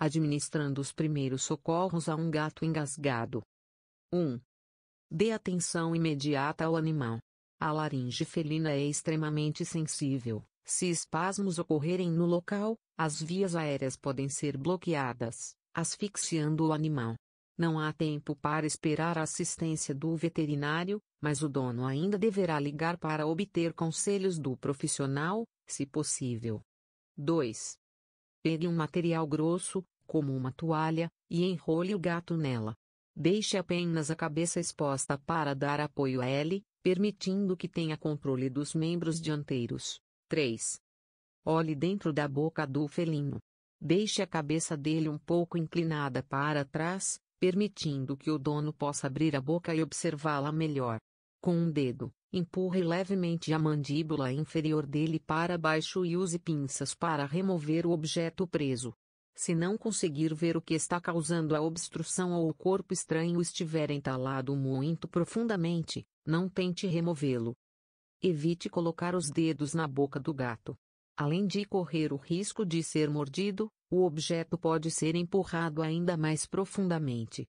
administrando os primeiros socorros a um gato engasgado. 1. Dê atenção imediata ao animal. A laringe felina é extremamente sensível. Se espasmos ocorrerem no local, as vias aéreas podem ser bloqueadas, asfixiando o animal. Não há tempo para esperar a assistência do veterinário, mas o dono ainda deverá ligar para obter conselhos do profissional, se possível. 2. Pegue um material grosso, como uma toalha, e enrole o gato nela. Deixe apenas a cabeça exposta para dar apoio a ele, permitindo que tenha controle dos membros dianteiros. 3. Olhe dentro da boca do felino. Deixe a cabeça dele um pouco inclinada para trás, permitindo que o dono possa abrir a boca e observá-la melhor. Com um dedo, empurre levemente a mandíbula inferior dele para baixo e use pinças para remover o objeto preso. Se não conseguir ver o que está causando a obstrução ou o corpo estranho estiver entalado muito profundamente, não tente removê-lo. Evite colocar os dedos na boca do gato. Além de correr o risco de ser mordido, o objeto pode ser empurrado ainda mais profundamente.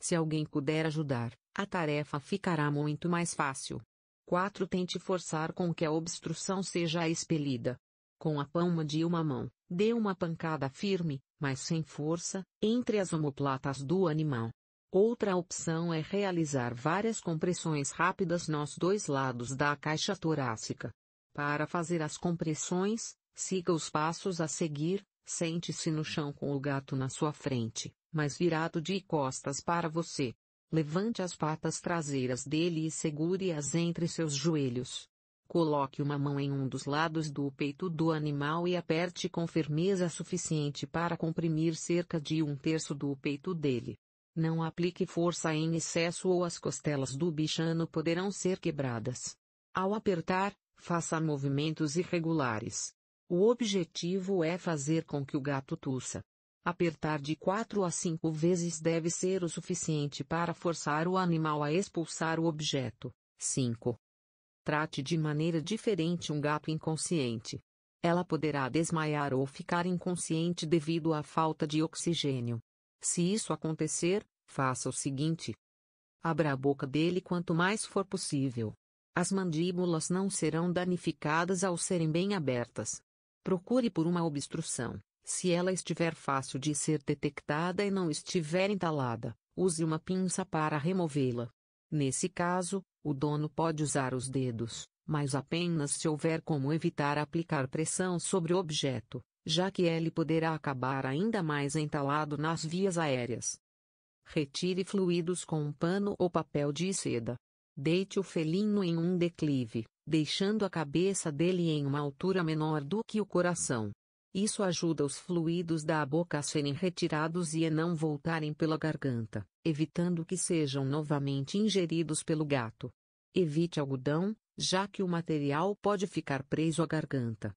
Se alguém puder ajudar, a tarefa ficará muito mais fácil. 4. Tente forçar com que a obstrução seja expelida. Com a palma de uma mão, Dê uma pancada firme, mas sem força, entre as omoplatas do animal. Outra opção é realizar várias compressões rápidas nos dois lados da caixa torácica. Para fazer as compressões, siga os passos a seguir, sente-se no chão com o gato na sua frente, mas virado de costas para você. Levante as patas traseiras dele e segure-as entre seus joelhos. Coloque uma mão em um dos lados do peito do animal e aperte com firmeza suficiente para comprimir cerca de um terço do peito dele. Não aplique força em excesso ou as costelas do bichano poderão ser quebradas. Ao apertar, faça movimentos irregulares. O objetivo é fazer com que o gato tussa. Apertar de 4 a 5 vezes deve ser o suficiente para forçar o animal a expulsar o objeto. 5 trate de maneira diferente um gato inconsciente. Ela poderá desmaiar ou ficar inconsciente devido à falta de oxigênio. Se isso acontecer, faça o seguinte: abra a boca dele quanto mais for possível. As mandíbulas não serão danificadas ao serem bem abertas. Procure por uma obstrução. Se ela estiver fácil de ser detectada e não estiver entalada, use uma pinça para removê-la. Nesse caso, o dono pode usar os dedos, mas apenas se houver como evitar aplicar pressão sobre o objeto, já que ele poderá acabar ainda mais entalado nas vias aéreas. Retire fluidos com um pano ou papel de seda. Deite o felino em um declive, deixando a cabeça dele em uma altura menor do que o coração, isso ajuda os fluidos da boca a serem retirados e a não voltarem pela garganta, evitando que sejam novamente ingeridos pelo gato. Evite algodão, já que o material pode ficar preso à garganta.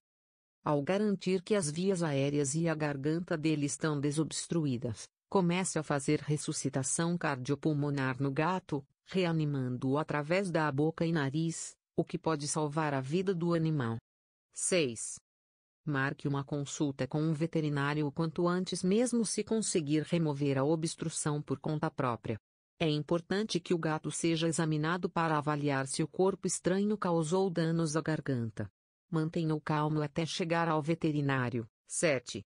Ao garantir que as vias aéreas e a garganta dele estão desobstruídas, comece a fazer ressuscitação cardiopulmonar no gato, reanimando-o através da boca e nariz, o que pode salvar a vida do animal. 6. Marque uma consulta com um veterinário o quanto antes, mesmo se conseguir remover a obstrução por conta própria. É importante que o gato seja examinado para avaliar se o corpo estranho causou danos à garganta. Mantenha-o calmo até chegar ao veterinário. 7.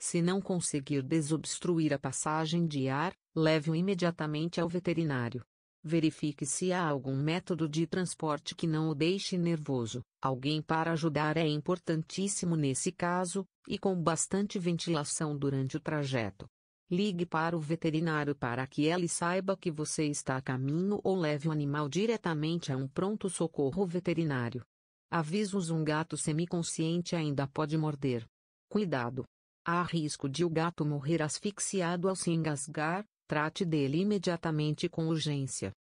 Se não conseguir desobstruir a passagem de ar, leve-o imediatamente ao veterinário. Verifique se há algum método de transporte que não o deixe nervoso. Alguém para ajudar é importantíssimo nesse caso, e com bastante ventilação durante o trajeto. Ligue para o veterinário para que ele saiba que você está a caminho ou leve o animal diretamente a um pronto-socorro veterinário. Avisos: um gato semiconsciente ainda pode morder. Cuidado! Há risco de o gato morrer asfixiado ao se engasgar, Trate dele imediatamente com urgência.